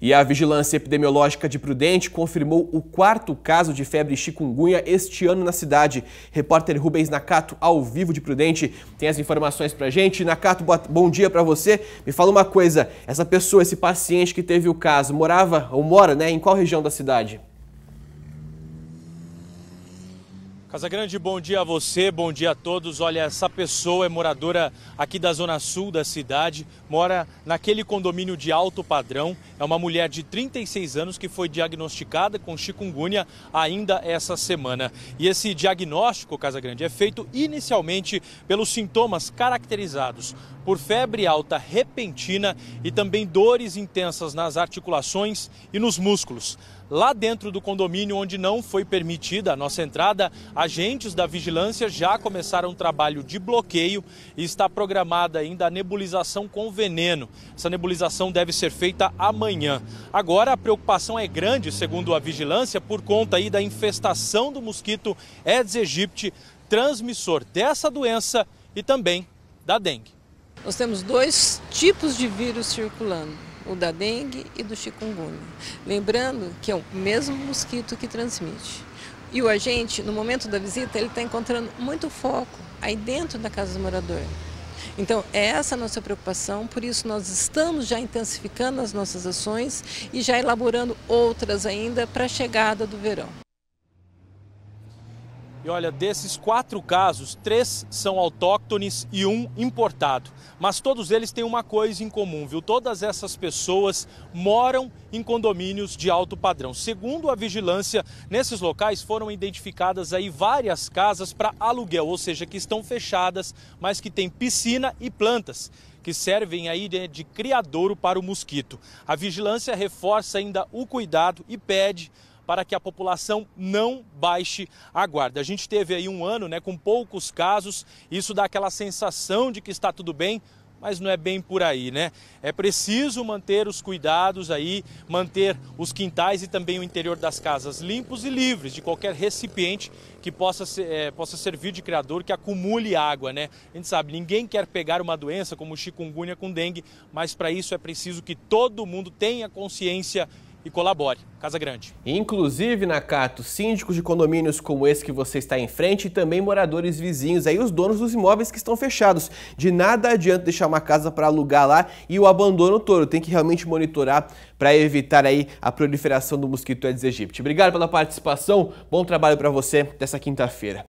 E a Vigilância Epidemiológica de Prudente confirmou o quarto caso de febre chikungunya este ano na cidade. Repórter Rubens Nakato, ao vivo de Prudente, tem as informações pra gente. Nakato, bom dia para você. Me fala uma coisa, essa pessoa, esse paciente que teve o caso, morava ou mora né, em qual região da cidade? Casa Grande, bom dia a você, bom dia a todos. Olha, essa pessoa é moradora aqui da zona sul da cidade, mora naquele condomínio de alto padrão. É uma mulher de 36 anos que foi diagnosticada com chikungunya ainda essa semana. E esse diagnóstico, Casa Grande, é feito inicialmente pelos sintomas caracterizados por febre alta repentina e também dores intensas nas articulações e nos músculos. Lá dentro do condomínio, onde não foi permitida a nossa entrada, agentes da vigilância já começaram um trabalho de bloqueio e está programada ainda a nebulização com veneno. Essa nebulização deve ser feita amanhã. Agora, a preocupação é grande, segundo a vigilância, por conta aí da infestação do mosquito Aedes aegypti, transmissor dessa doença e também da dengue. Nós temos dois tipos de vírus circulando o da dengue e do chikungunya. Lembrando que é o mesmo mosquito que transmite. E o agente, no momento da visita, ele está encontrando muito foco aí dentro da casa do morador. Então, é essa é a nossa preocupação, por isso nós estamos já intensificando as nossas ações e já elaborando outras ainda para a chegada do verão. E olha, desses quatro casos, três são autóctones e um importado. Mas todos eles têm uma coisa em comum, viu? Todas essas pessoas moram em condomínios de alto padrão. Segundo a vigilância, nesses locais foram identificadas aí várias casas para aluguel, ou seja, que estão fechadas, mas que têm piscina e plantas que servem aí de criadouro para o mosquito. A vigilância reforça ainda o cuidado e pede para que a população não baixe a guarda. A gente teve aí um ano né, com poucos casos, isso dá aquela sensação de que está tudo bem, mas não é bem por aí, né? É preciso manter os cuidados aí, manter os quintais e também o interior das casas limpos e livres de qualquer recipiente que possa, ser, é, possa servir de criador, que acumule água, né? A gente sabe, ninguém quer pegar uma doença como chikungunya com dengue, mas para isso é preciso que todo mundo tenha consciência e colabore. Casa Grande. Inclusive, Nakato, síndicos de condomínios como esse que você está em frente e também moradores vizinhos, aí os donos dos imóveis que estão fechados. De nada adianta deixar uma casa para alugar lá e o abandono todo. Tem que realmente monitorar para evitar aí a proliferação do mosquito Aedes aegypti. Obrigado pela participação. Bom trabalho para você dessa quinta-feira.